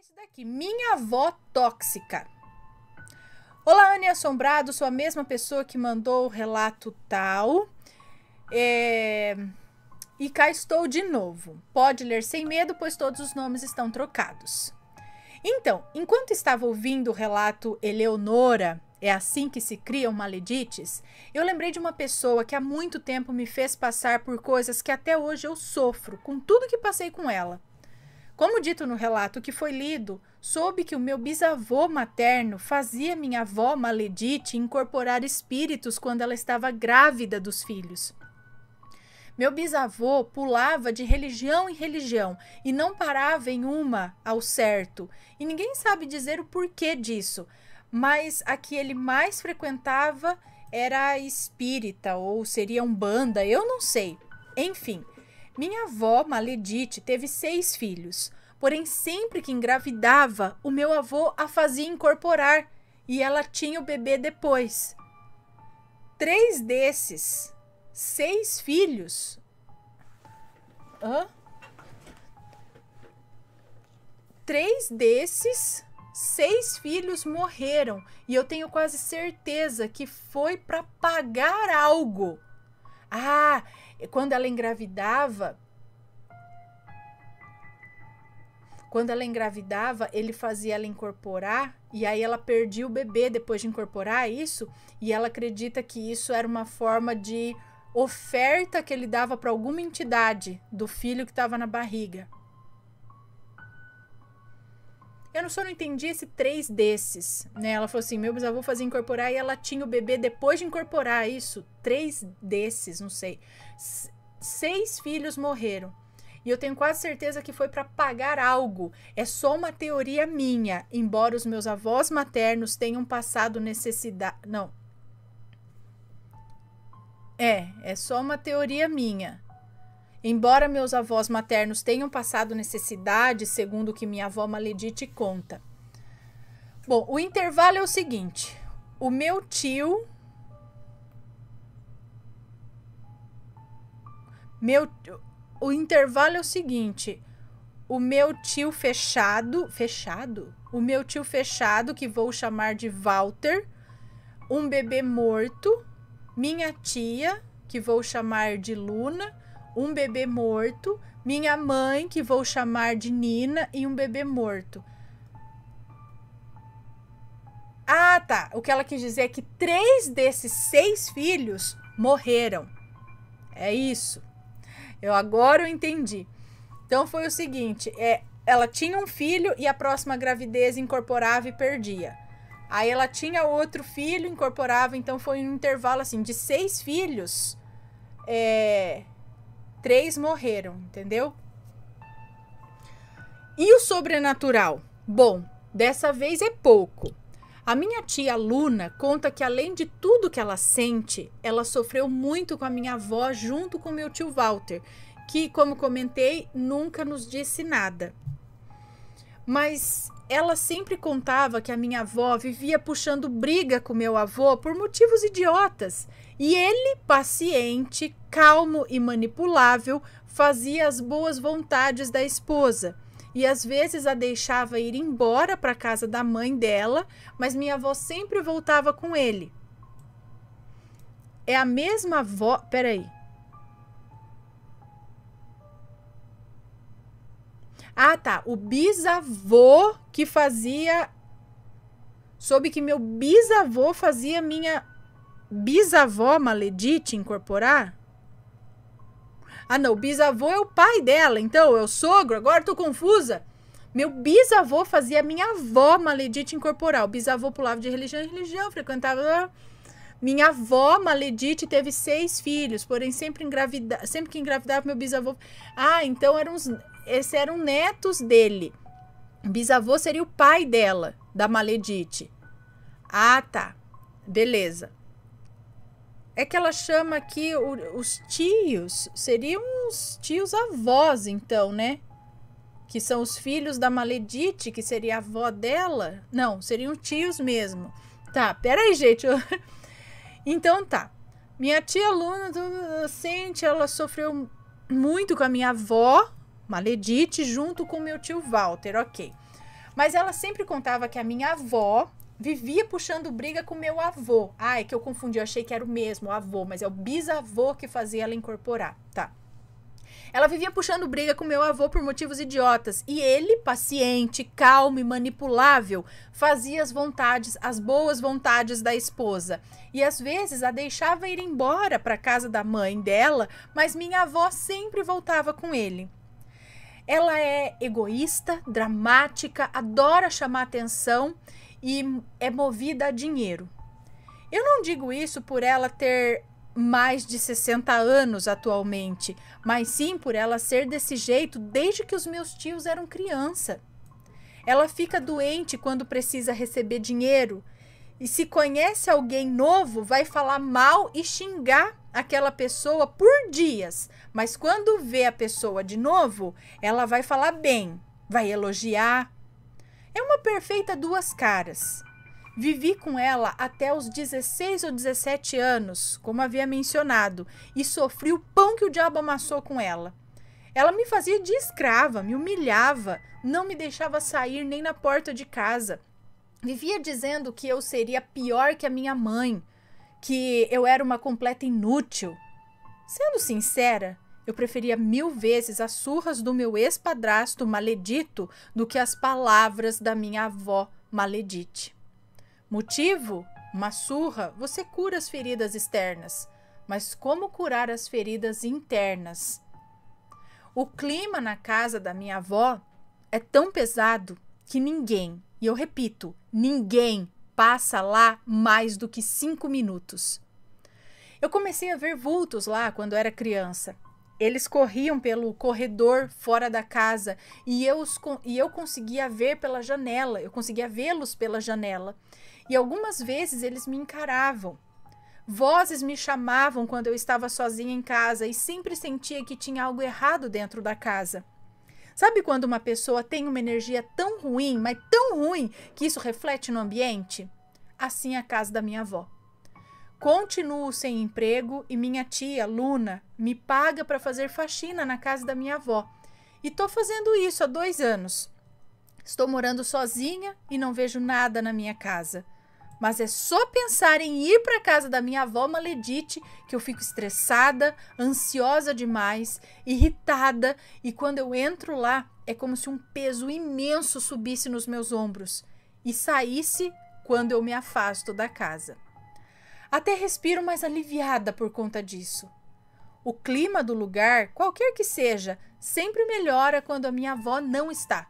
esse daqui, minha avó tóxica. Olá, Anne Assombrado, sou a mesma pessoa que mandou o relato tal. É... E cá estou de novo. Pode ler sem medo, pois todos os nomes estão trocados. Então, enquanto estava ouvindo o relato Eleonora, é assim que se criam maledites, eu lembrei de uma pessoa que há muito tempo me fez passar por coisas que até hoje eu sofro, com tudo que passei com ela. Como dito no relato que foi lido, soube que o meu bisavô materno fazia minha avó maledite incorporar espíritos quando ela estava grávida dos filhos. Meu bisavô pulava de religião em religião e não parava em uma ao certo, e ninguém sabe dizer o porquê disso, mas a que ele mais frequentava era espírita ou seria umbanda, eu não sei. Enfim, minha avó, Maledite, teve seis filhos. Porém, sempre que engravidava, o meu avô a fazia incorporar e ela tinha o bebê depois. Três desses, seis filhos. Hã? Três desses, seis filhos morreram e eu tenho quase certeza que foi para pagar algo ah, quando ela engravidava, quando ela engravidava, ele fazia ela incorporar e aí ela perdia o bebê depois de incorporar isso, e ela acredita que isso era uma forma de oferta que ele dava para alguma entidade do filho que estava na barriga. Eu não só não entendi esse três desses, né? Ela falou assim: meu bisavô fazia incorporar e ela tinha o bebê depois de incorporar isso. Três desses, não sei. S seis filhos morreram. E eu tenho quase certeza que foi para pagar algo. É só uma teoria minha, embora os meus avós maternos tenham passado necessidade. Não. É, é só uma teoria minha. Embora meus avós maternos tenham passado necessidade, segundo o que minha avó Maledite conta. Bom, o intervalo é o seguinte: o meu tio. Meu, o intervalo é o seguinte: o meu tio fechado, fechado, o meu tio fechado que vou chamar de Walter, um bebê morto, minha tia que vou chamar de Luna um bebê morto, minha mãe, que vou chamar de Nina, e um bebê morto. Ah, tá. O que ela quis dizer é que três desses seis filhos morreram. É isso. Eu agora eu entendi. Então foi o seguinte: é, ela tinha um filho e a próxima gravidez incorporava e perdia. Aí ela tinha outro filho, incorporava, então foi um intervalo assim de seis filhos. É, Três morreram, entendeu? E o sobrenatural? Bom, dessa vez é pouco. A minha tia Luna conta que, além de tudo que ela sente, ela sofreu muito com a minha avó junto com meu tio Walter, que, como comentei, nunca nos disse nada. Mas ela sempre contava que a minha avó vivia puxando briga com meu avô por motivos idiotas e ele, paciente, calmo e manipulável, fazia as boas vontades da esposa e às vezes a deixava ir embora para casa da mãe dela, mas minha avó sempre voltava com ele. É a mesma avó. Peraí. Ah, tá. O bisavô que fazia. Soube que meu bisavô fazia minha bisavó maledite incorporar? Ah, não, bisavô é o pai dela, então é o sogro, agora tô confusa. Meu bisavô fazia minha avó maledite incorporar. O bisavô pulava de religião em religião, frequentava. Ah. Minha avó maledite teve seis filhos, porém sempre, engravida... sempre que engravidava, meu bisavô. Ah, então eram esses eram netos dele. Bisavô seria o pai dela, da maledite. Ah, tá. Beleza é que ela chama aqui o, os tios, seriam os tios avós, então, né? Que são os filhos da Maledite, que seria a avó dela. Não, seriam tios mesmo. Tá, peraí, gente. Eu... Então tá. Minha tia Luna, docente, ela sofreu muito com a minha avó, Maledite, junto com meu tio Walter, ok. Mas ela sempre contava que a minha avó vivia puxando briga com meu avô. Ah, é que eu confundi, eu achei que era o mesmo avô, mas é o bisavô que fazia ela incorporar. Tá. Ela vivia puxando briga com meu avô por motivos idiotas, e ele, paciente, calmo e manipulável, fazia as vontades, as boas vontades da esposa, e às vezes a deixava ir embora para casa da mãe dela, mas minha avó sempre voltava com ele. Ela é egoísta, dramática, adora chamar atenção e é movida a dinheiro. Eu não digo isso por ela ter mais de 60 anos atualmente, mas sim por ela ser desse jeito desde que os meus tios eram criança. Ela fica doente quando precisa receber dinheiro e se conhece alguém novo, vai falar mal e xingar aquela pessoa por dias, mas quando vê a pessoa de novo, ela vai falar bem, vai elogiar, é uma perfeita duas caras. Vivi com ela até os 16 ou 17 anos, como havia mencionado, e sofri o pão que o diabo amassou com ela. Ela me fazia de escrava, me humilhava, não me deixava sair nem na porta de casa. Vivia dizendo que eu seria pior que a minha mãe, que eu era uma completa inútil. Sendo sincera, eu preferia mil vezes as surras do meu ex-padrasto maledito do que as palavras da minha avó maledite. Motivo? Uma surra, você cura as feridas externas, mas como curar as feridas internas? O clima na casa da minha avó é tão pesado que ninguém, e eu repito, ninguém passa lá mais do que cinco minutos. Eu comecei a ver vultos lá quando era criança eles corriam pelo corredor fora da casa e eu, os, e eu conseguia ver pela janela, eu conseguia vê-los pela janela. E algumas vezes eles me encaravam. Vozes me chamavam quando eu estava sozinha em casa e sempre sentia que tinha algo errado dentro da casa. Sabe quando uma pessoa tem uma energia tão ruim, mas tão ruim, que isso reflete no ambiente? Assim é a casa da minha avó. Continuo sem emprego e minha tia, Luna, me paga para fazer faxina na casa da minha avó. E estou fazendo isso há dois anos. Estou morando sozinha e não vejo nada na minha casa. Mas é só pensar em ir para casa da minha avó maledite que eu fico estressada, ansiosa demais, irritada e quando eu entro lá é como se um peso imenso subisse nos meus ombros e saísse quando eu me afasto da casa. Até respiro mais aliviada por conta disso. O clima do lugar, qualquer que seja, sempre melhora quando a minha avó não está.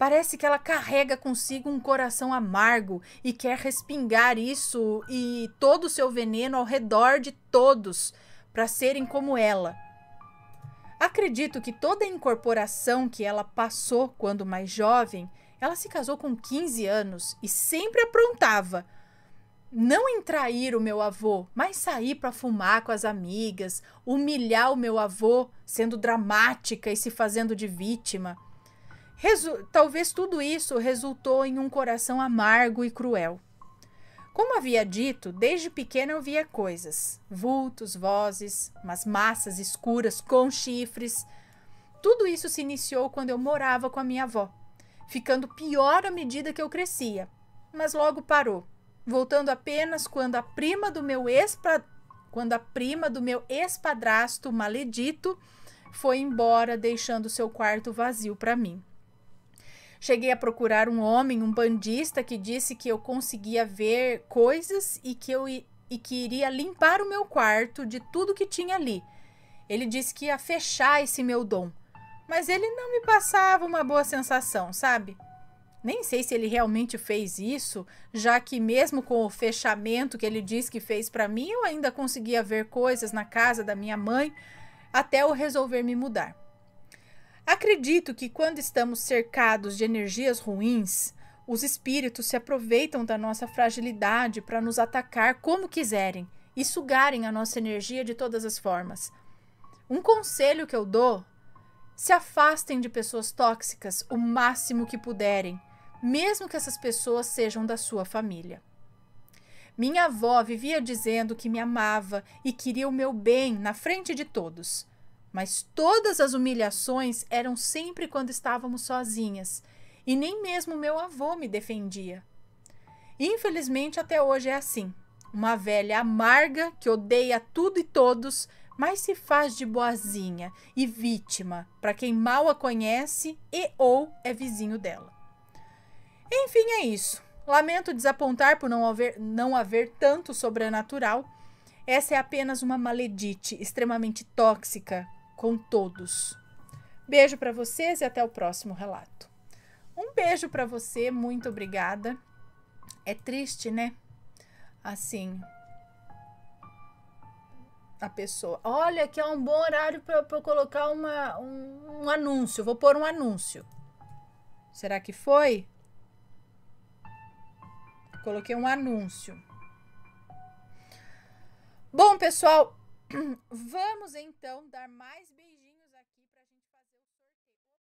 Parece que ela carrega consigo um coração amargo e quer respingar isso e todo o seu veneno ao redor de todos para serem como ela. Acredito que toda a incorporação que ela passou quando mais jovem, ela se casou com 15 anos e sempre aprontava não entrar o meu avô, mas sair para fumar com as amigas, humilhar o meu avô, sendo dramática e se fazendo de vítima. Resu Talvez tudo isso resultou em um coração amargo e cruel. Como havia dito, desde pequena eu via coisas: vultos, vozes, umas massas escuras com chifres. Tudo isso se iniciou quando eu morava com a minha avó, ficando pior à medida que eu crescia, mas logo parou voltando apenas quando a prima do meu ex quando a prima do meu ex-padrasto maledito foi embora, deixando seu quarto vazio para mim. Cheguei a procurar um homem, um bandista, que disse que eu conseguia ver coisas e que eu e que iria limpar o meu quarto de tudo que tinha ali. Ele disse que ia fechar esse meu dom, mas ele não me passava uma boa sensação, sabe? Nem sei se ele realmente fez isso, já que mesmo com o fechamento que ele diz que fez para mim, eu ainda conseguia ver coisas na casa da minha mãe até eu resolver me mudar. Acredito que quando estamos cercados de energias ruins, os espíritos se aproveitam da nossa fragilidade para nos atacar como quiserem e sugarem a nossa energia de todas as formas. Um conselho que eu dou: se afastem de pessoas tóxicas o máximo que puderem mesmo que essas pessoas sejam da sua família. Minha avó vivia dizendo que me amava e queria o meu bem na frente de todos, mas todas as humilhações eram sempre quando estávamos sozinhas e nem mesmo meu avô me defendia. Infelizmente, até hoje é assim. Uma velha amarga que odeia tudo e todos, mas se faz de boazinha e vítima para quem mal a conhece e ou é vizinho dela. Enfim, é isso. Lamento desapontar por não haver, não haver tanto sobrenatural. Essa é apenas uma maledite extremamente tóxica com todos. Beijo para vocês e até o próximo relato. Um beijo para você, muito obrigada. É triste, né? Assim, a pessoa. Olha, que é um bom horário para eu colocar uma, um, um anúncio. Vou pôr um anúncio. Será que foi? Coloquei um anúncio. Bom, pessoal, vamos então dar mais